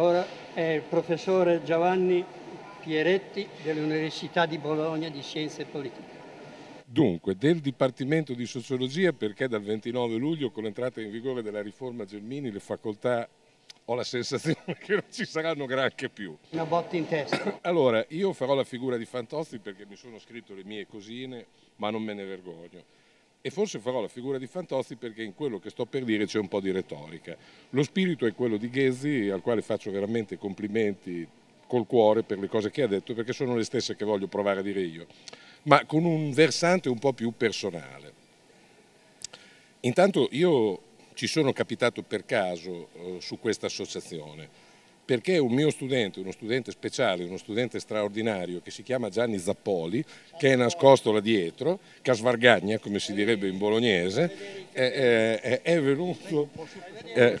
Ora è il professore Giovanni Pieretti dell'Università di Bologna di Scienze Politiche. Dunque, del Dipartimento di Sociologia, perché dal 29 luglio, con l'entrata in vigore della riforma Gelmini, le facoltà ho la sensazione che non ci saranno granché più. Una botta in testa. Allora, io farò la figura di Fantozzi perché mi sono scritto le mie cosine, ma non me ne vergogno e forse farò la figura di Fantozzi perché in quello che sto per dire c'è un po' di retorica. Lo spirito è quello di Ghezzi, al quale faccio veramente complimenti col cuore per le cose che ha detto, perché sono le stesse che voglio provare a dire io, ma con un versante un po' più personale. Intanto io ci sono capitato per caso eh, su questa associazione perché un mio studente, uno studente speciale, uno studente straordinario che si chiama Gianni Zappoli, che è nascosto là dietro, Casvargagna come si direbbe in bolognese, è, è, è venuto, è, eh,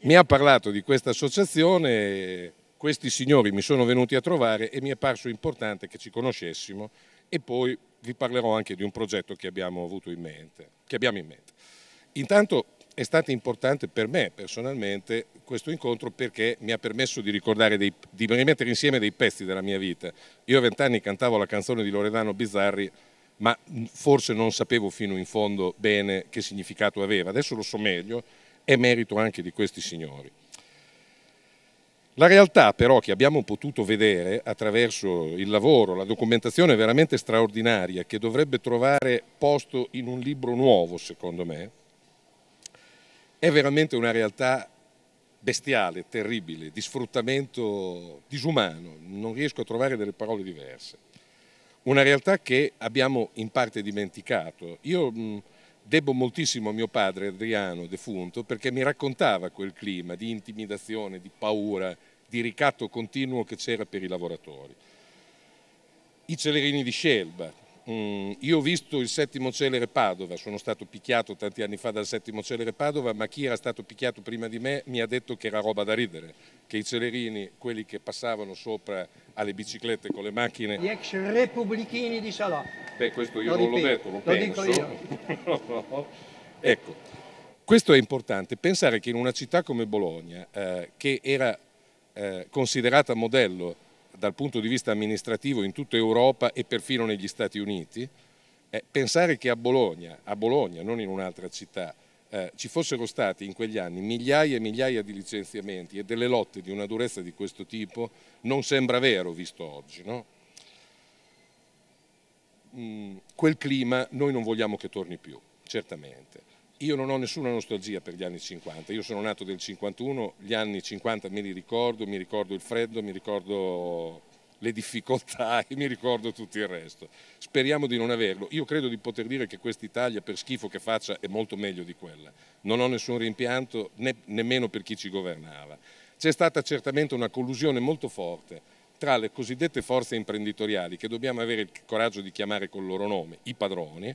mi ha parlato di questa associazione, questi signori mi sono venuti a trovare e mi è parso importante che ci conoscessimo e poi vi parlerò anche di un progetto che abbiamo, in mente, che abbiamo in mente. Intanto è stato importante per me personalmente questo incontro perché mi ha permesso di ricordare, dei, di rimettere insieme dei pezzi della mia vita. Io a vent'anni cantavo la canzone di Loredano Bizzarri, ma forse non sapevo fino in fondo bene che significato aveva. Adesso lo so meglio, è merito anche di questi signori. La realtà però che abbiamo potuto vedere attraverso il lavoro, la documentazione veramente straordinaria che dovrebbe trovare posto in un libro nuovo secondo me, è veramente una realtà bestiale, terribile, di sfruttamento disumano, non riesco a trovare delle parole diverse. Una realtà che abbiamo in parte dimenticato. Io debbo moltissimo a mio padre Adriano, defunto, perché mi raccontava quel clima di intimidazione, di paura, di ricatto continuo che c'era per i lavoratori. I celerini di Scelba, Mm, io ho visto il settimo celere Padova, sono stato picchiato tanti anni fa dal settimo celere Padova, ma chi era stato picchiato prima di me mi ha detto che era roba da ridere, che i celerini, quelli che passavano sopra alle biciclette con le macchine... Gli ex repubblichini di Salò. Beh, questo io lo non l'ho detto, lo, lo penso. Dico ecco, questo è importante, pensare che in una città come Bologna, eh, che era eh, considerata modello dal punto di vista amministrativo in tutta Europa e perfino negli Stati Uniti, eh, pensare che a Bologna, a Bologna, non in un'altra città, eh, ci fossero stati in quegli anni migliaia e migliaia di licenziamenti e delle lotte di una durezza di questo tipo non sembra vero visto oggi. No? Mm, quel clima noi non vogliamo che torni più, certamente. Io non ho nessuna nostalgia per gli anni 50, io sono nato nel 51, gli anni 50 me li ricordo, mi ricordo il freddo, mi ricordo le difficoltà e mi ricordo tutto il resto. Speriamo di non averlo. Io credo di poter dire che quest'Italia, per schifo che faccia, è molto meglio di quella. Non ho nessun rimpianto, né, nemmeno per chi ci governava. C'è stata certamente una collusione molto forte tra le cosiddette forze imprenditoriali, che dobbiamo avere il coraggio di chiamare col loro nome, i padroni,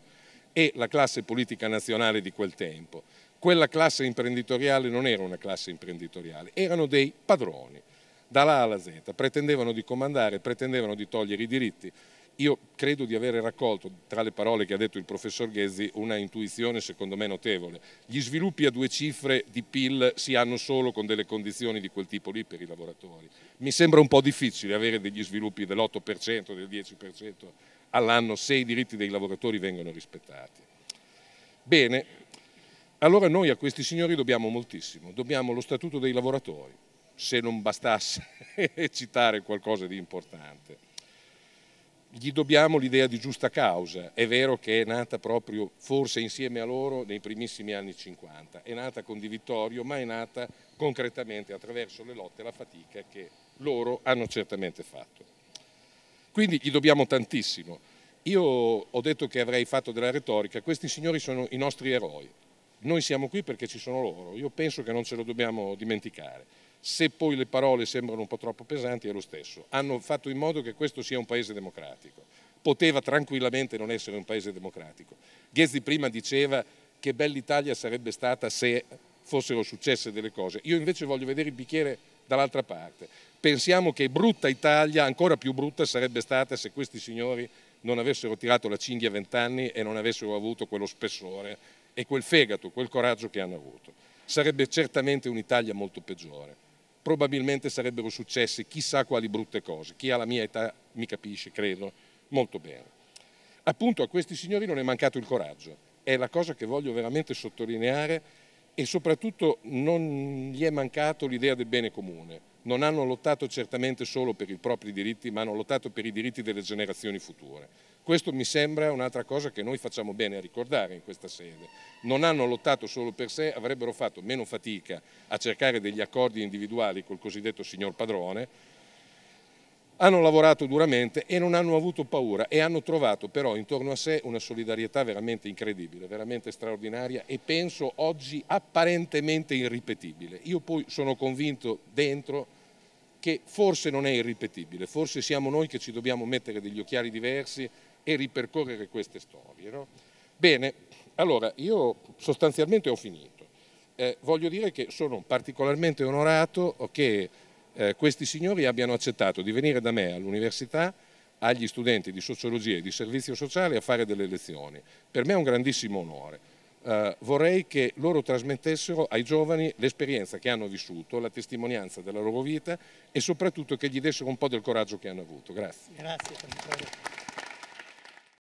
e la classe politica nazionale di quel tempo. Quella classe imprenditoriale non era una classe imprenditoriale, erano dei padroni, dalla A alla Z, pretendevano di comandare, pretendevano di togliere i diritti io credo di avere raccolto, tra le parole che ha detto il professor Ghezzi, una intuizione secondo me notevole. Gli sviluppi a due cifre di PIL si hanno solo con delle condizioni di quel tipo lì per i lavoratori. Mi sembra un po' difficile avere degli sviluppi dell'8%, del 10% all'anno se i diritti dei lavoratori vengono rispettati. Bene, allora noi a questi signori dobbiamo moltissimo, dobbiamo lo statuto dei lavoratori, se non bastasse citare qualcosa di importante gli dobbiamo l'idea di giusta causa, è vero che è nata proprio forse insieme a loro nei primissimi anni 50, è nata con Di Vittorio, ma è nata concretamente attraverso le lotte e la fatica che loro hanno certamente fatto. Quindi gli dobbiamo tantissimo. Io ho detto che avrei fatto della retorica, questi signori sono i nostri eroi, noi siamo qui perché ci sono loro, io penso che non ce lo dobbiamo dimenticare se poi le parole sembrano un po' troppo pesanti è lo stesso. Hanno fatto in modo che questo sia un paese democratico. Poteva tranquillamente non essere un paese democratico. Ghezzi prima diceva che bella Italia sarebbe stata se fossero successe delle cose. Io invece voglio vedere il bicchiere dall'altra parte. Pensiamo che brutta Italia, ancora più brutta, sarebbe stata se questi signori non avessero tirato la cinghia a vent'anni e non avessero avuto quello spessore e quel fegato, quel coraggio che hanno avuto. Sarebbe certamente un'Italia molto peggiore probabilmente sarebbero successe chissà quali brutte cose. Chi ha la mia età mi capisce, credo, molto bene. Appunto a questi signori non è mancato il coraggio, è la cosa che voglio veramente sottolineare e soprattutto non gli è mancato l'idea del bene comune. Non hanno lottato certamente solo per i propri diritti, ma hanno lottato per i diritti delle generazioni future. Questo mi sembra un'altra cosa che noi facciamo bene a ricordare in questa sede. Non hanno lottato solo per sé, avrebbero fatto meno fatica a cercare degli accordi individuali col cosiddetto signor padrone, hanno lavorato duramente e non hanno avuto paura e hanno trovato però intorno a sé una solidarietà veramente incredibile, veramente straordinaria e penso oggi apparentemente irripetibile. Io poi sono convinto dentro che forse non è irripetibile, forse siamo noi che ci dobbiamo mettere degli occhiali diversi e ripercorrere queste storie. No? Bene, allora io sostanzialmente ho finito. Eh, voglio dire che sono particolarmente onorato che eh, questi signori abbiano accettato di venire da me all'università agli studenti di sociologia e di servizio sociale a fare delle lezioni. Per me è un grandissimo onore. Eh, vorrei che loro trasmettessero ai giovani l'esperienza che hanno vissuto, la testimonianza della loro vita e soprattutto che gli dessero un po' del coraggio che hanno avuto. Grazie. Grazie